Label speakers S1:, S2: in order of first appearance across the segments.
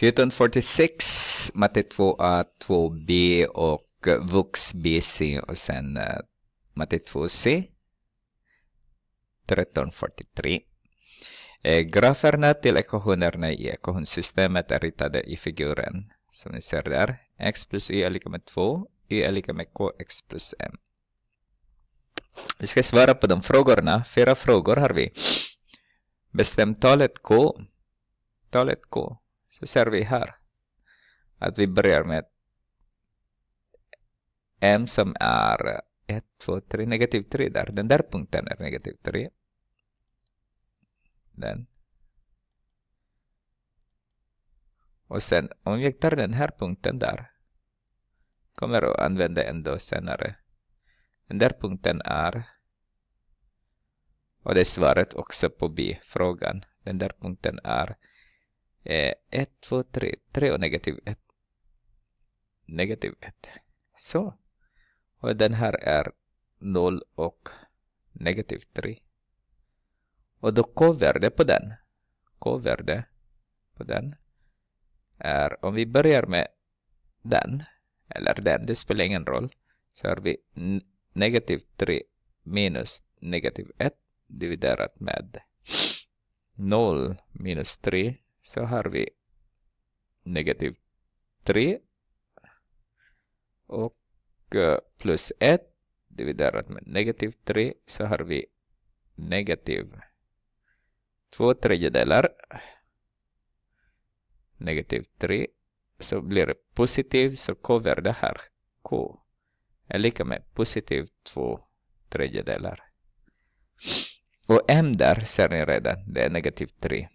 S1: Futon 46, matte 2A, 2B och VUX BC och sen uh, matte 2C. 1343. Eh, graferna till ekvationerna i ekvationssystemet är ritade i figuren. Som ni ser där. X plus Y är lika med 2. Y är lika med KX plus M. Vi ska svara på de frågorna. Fyra frågor har vi. Bestäm talet K. Talet K så ser vi här att vi börjar med m som är 1, 2, 3, negativ 3 där. Den där punkten är negativ 3. Den. Och sen om vi tar den här punkten där. Kommer att använda ändå senare. Den där punkten är. Och det är svaret också på B-frågan. Den där punkten är Eh, 1, 2, 3, 3 och negativ 1. Negativ 1. Så. Och den här är 0 och negativ 3. Och då k-värde på den. K-värde på den är om vi börjar med den. Eller den, det spelar ingen roll. Så har vi negativ 3 minus negativ 1 dividerat med 0 minus 3 så har vi negativ 3 och eh, plus 1 dividerat med negativ 3 så har vi negativ 2 tredjedelar negativ 3 så blir det positiv så k det här k är lika med positiv 2 tredjedelar och m där ser ni redan det är negativ 3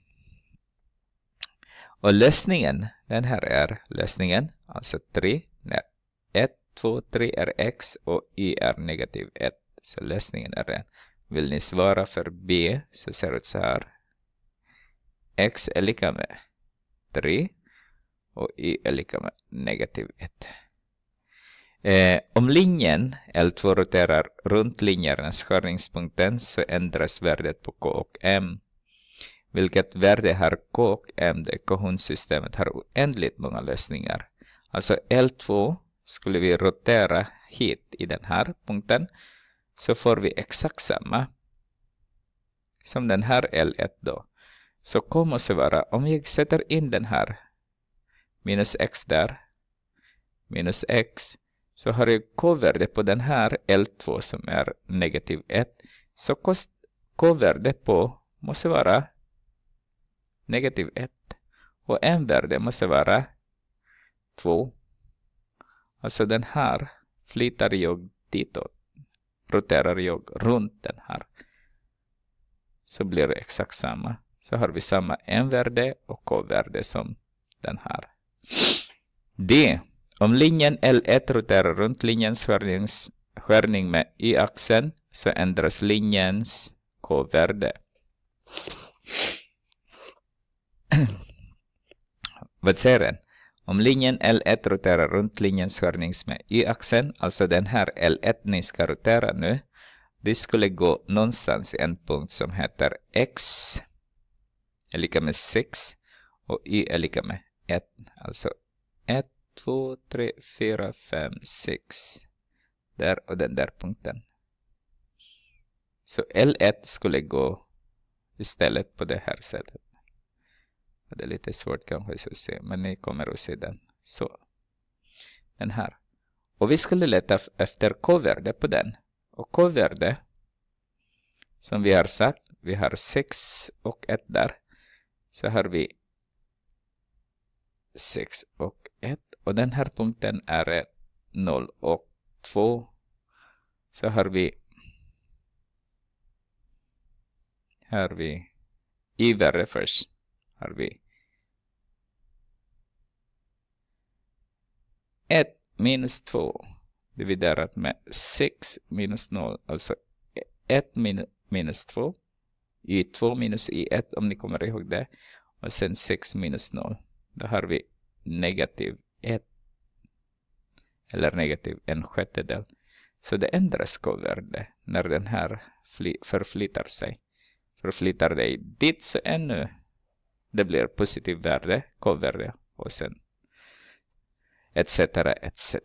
S1: och lösningen, den här är lösningen, alltså 3. När 1, 2, 3 är x och y är negativ 1. Så lösningen är den. Vill ni svara för b så ser det ut så här. x är lika med 3 och y är lika med negativ 1. Eh, om linjen L2 roterar runt linjärens skärningspunkten så ändras värdet på K och M vilket värde har kok-MD-kohonssystemet har oändligt många lösningar. Alltså L2 skulle vi rotera hit i den här punkten så får vi exakt samma som den här L1 då. Så K måste vara om jag sätter in den här minus x där minus x så har jag k-värde på den här L2 som är negativ 1 så k-värde på måste vara negativ 1 och en värde måste vara 2. Alltså den här flyttar jag ditåt, roterar jag runt den här. Så blir det exakt samma. Så har vi samma n-värde och k-värde som den här. D. Om linjen L1 roterar runt linjens skärning med y-axeln så ändras linjens k-värde. Vad säger den? Om linjen L1 roterar runt linjens skärnings med y-axeln, alltså den här L1 ni ska rotera nu, det skulle gå någonstans i en punkt som heter x är lika med 6 och y är lika med 1. Alltså 1, 2, 3, 4, 5, 6. Där och den där punkten. Så L1 skulle gå istället på det här sättet. Det är lite svårt kanske att se, men ni kommer att se den. Så. Den här. Och vi skulle leta efter k-värde på den. Och k-värde, som vi har sagt, vi har 6 och 1 där. Så har vi 6 och 1. Och den här punkten är 0 och 2. Så har vi här vi i värde först har vi Ett minus två dividerat med 6 minus 0. alltså 1 min minus 2. i 2 minus i ett om ni kommer ihåg det. Och sen 6 minus 0. Då har vi negativ 1. eller negativ en sjättedel. Så det ändras K-värde när den här förflyttar sig. Förflyttar dig dit så ännu det blir positivt värde, konverja och sen etc. etc.